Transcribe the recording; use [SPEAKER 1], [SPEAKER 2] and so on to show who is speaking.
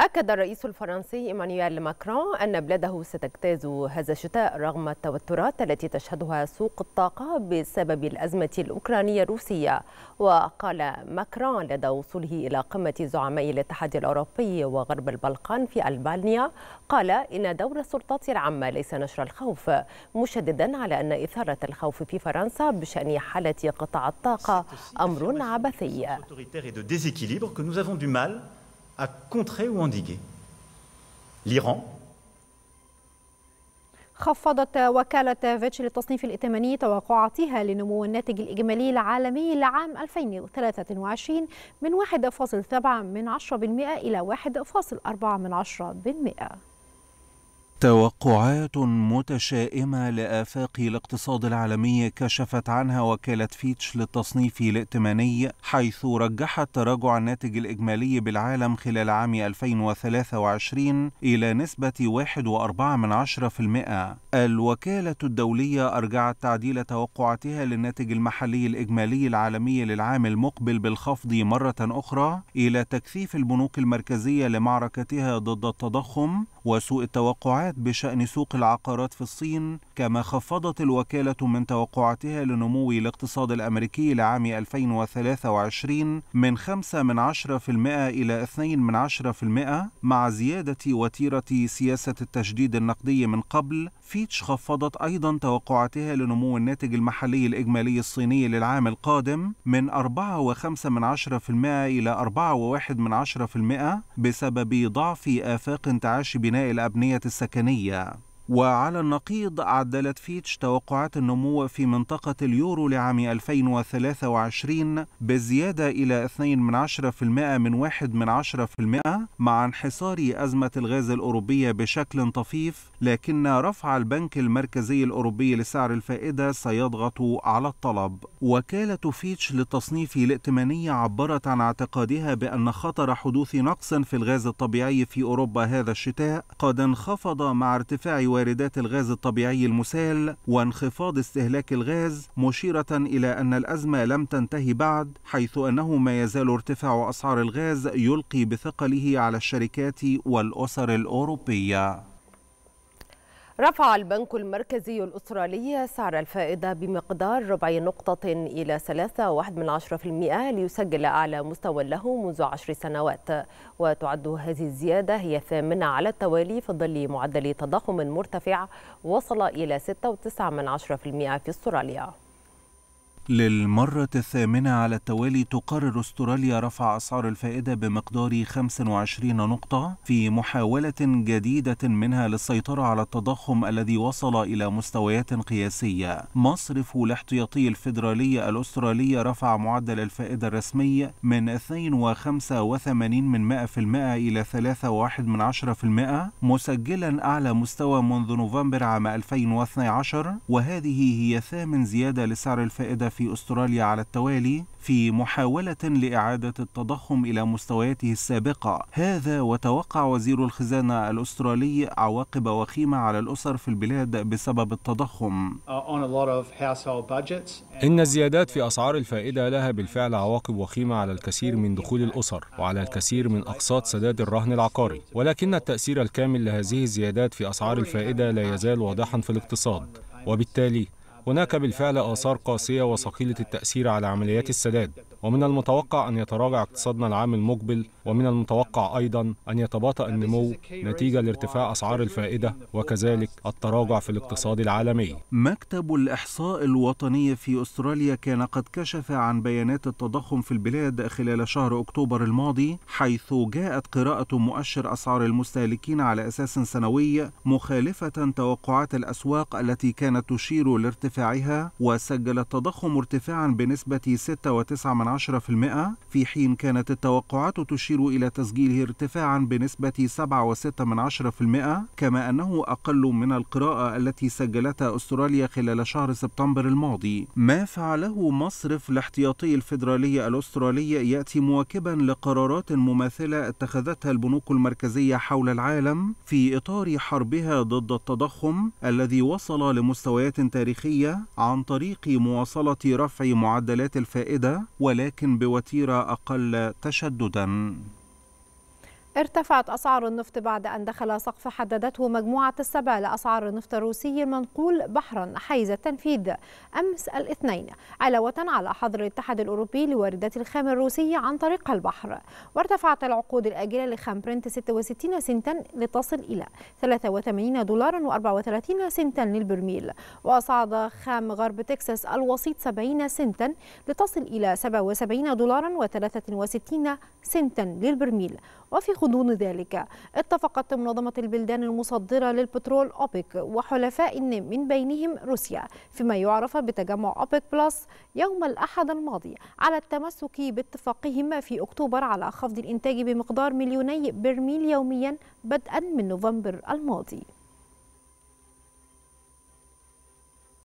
[SPEAKER 1] أكد الرئيس الفرنسي إيمانويل ماكرون أن بلاده ستجتاز هذا الشتاء رغم التوترات التي تشهدها سوق الطاقة بسبب الأزمة الأوكرانية الروسية وقال ماكرون لدى وصوله إلى قمة زعماء الاتحاد الأوروبي وغرب البلقان في ألبانيا قال إن دور السلطات العامة ليس نشر الخوف مشددا على أن إثارة الخوف في فرنسا بشأن حالة قطاع الطاقة أمر عبثي
[SPEAKER 2] à contrer ou endiguer l'Iran
[SPEAKER 3] خفضت وكالة فيتش للتصنيف الائتماني توقعاتها لنمو الناتج الإجمالي العالمي لعام 2023 من 1.7 من 10% إلى 1.4 من 10%.
[SPEAKER 2] توقعات متشائمة لآفاق الاقتصاد العالمي كشفت عنها وكالة فيتش للتصنيف الائتماني حيث رجحت تراجع الناتج الإجمالي بالعالم خلال عام 2023 إلى نسبة 1.4% الوكالة الدولية أرجعت تعديل توقعاتها للناتج المحلي الإجمالي العالمي للعام المقبل بالخفض مرة أخرى إلى تكثيف البنوك المركزية لمعركتها ضد التضخم وسوء التوقعات بشأن سوق العقارات في الصين كما خفضت الوكالة من توقعاتها لنمو الاقتصاد الأمريكي لعام 2023 من 5 من 10% إلى 2 من 10% مع زيادة وتيرة سياسة التشديد النقدي من قبل فيتش خفضت أيضا توقعاتها لنمو الناتج المحلي الإجمالي الصيني للعام القادم من 4.5 من إلى 4.1 من بسبب ضعف آفاق انتعاش بناء الأبنية السكنية وعلى النقيض عدلت فيتش توقعات النمو في منطقة اليورو لعام 2023 بزيادة إلى 2% من 1% مع انحصار أزمة الغاز الأوروبية بشكل طفيف لكن رفع البنك المركزي الأوروبي لسعر الفائدة سيضغط على الطلب وكالة فيتش للتصنيف الائتمانية عبرت عن اعتقادها بأن خطر حدوث نقص في الغاز الطبيعي في أوروبا هذا الشتاء قد انخفض مع ارتفاع واردات الغاز الطبيعي المسال وانخفاض استهلاك الغاز مشيرة إلى أن الأزمة لم تنتهي بعد حيث أنه ما يزال ارتفاع أسعار الغاز يلقي بثقله على الشركات والأسر الأوروبية
[SPEAKER 1] رفع البنك المركزي الأسترالي سعر الفائدة بمقدار ربع نقطة إلى 3.1% ليسجل أعلى مستوى له منذ عشر سنوات وتعد هذه الزيادة هي الثامنة على التوالي في ظل معدل تضخم مرتفع وصل إلى 6.9% في أستراليا
[SPEAKER 2] للمرة الثامنة على التوالي تقرر استراليا رفع أسعار الفائدة بمقدار 25 نقطة في محاولة جديدة منها للسيطرة على التضخم الذي وصل إلى مستويات قياسية. مصرف الاحتياطي الفيدرالي الأسترالي رفع معدل الفائدة الرسمي من 2.85% من إلى 3.1 مسجلا أعلى مستوى منذ نوفمبر عام 2012 وهذه هي ثامن زيادة لسعر الفائدة في أستراليا على التوالي في محاولة لإعادة التضخم إلى مستوياته السابقة هذا وتوقع وزير الخزانة الأسترالي عواقب وخيمة على الأسر في البلاد بسبب التضخم إن الزيادات في أسعار الفائدة لها بالفعل عواقب وخيمة على الكثير من دخول الأسر وعلى الكثير من أقساط سداد الرهن العقاري ولكن التأثير الكامل لهذه الزيادات في أسعار الفائدة لا يزال واضحا في الاقتصاد وبالتالي هناك بالفعل آثار قاسية وثقيلة التأثير على عمليات السداد ومن المتوقع أن يتراجع اقتصادنا العام المقبل ومن المتوقع أيضا أن يتباطأ النمو نتيجة لارتفاع أسعار الفائدة وكذلك التراجع في الاقتصاد العالمي مكتب الإحصاء الوطني في أستراليا كان قد كشف عن بيانات التضخم في البلاد خلال شهر أكتوبر الماضي حيث جاءت قراءة مؤشر أسعار المستهلكين على أساس سنوي مخالفة توقعات الأسواق التي كانت تشير لارتفاع ارتفاعها وسجل التضخم ارتفاعا بنسبة 6.9% في حين كانت التوقعات تشير إلى تسجيله ارتفاعا بنسبة 7.6% كما أنه أقل من القراءة التي سجلتها أستراليا خلال شهر سبتمبر الماضي ما فعله مصرف الاحتياطي الفيدرالي الأسترالي يأتي مواكبا لقرارات مماثلة اتخذتها البنوك المركزية حول العالم في إطار حربها ضد التضخم الذي وصل لمستويات تاريخية البنكية عن طريق مواصلة رفع معدلات الفائدة ولكن بوتيرة أقل تشدداً
[SPEAKER 3] ارتفعت أسعار النفط بعد أن دخل سقف حددته مجموعة السبع لأسعار النفط الروسي المنقول بحرا حيز التنفيذ أمس الاثنين علاوة على حظر الاتحاد الأوروبي لواردات الخام الروسي عن طريق البحر وارتفعت العقود الآجلة لخام برنت 66 سنتا لتصل إلى 83 دولارا و34 سنتا للبرميل وصعد خام غرب تكساس الوسيط 70 سنتا لتصل إلى 77 دولارا و63 سنتا للبرميل وفي غضون ذلك اتفقت منظمة البلدان المصدرة للبترول أوبك وحلفاء من بينهم روسيا فيما يعرف بتجمع أوبك بلس يوم الأحد الماضي على التمسك باتفاقهما في أكتوبر على خفض الإنتاج بمقدار مليوني برميل يوميا بدءا من نوفمبر الماضي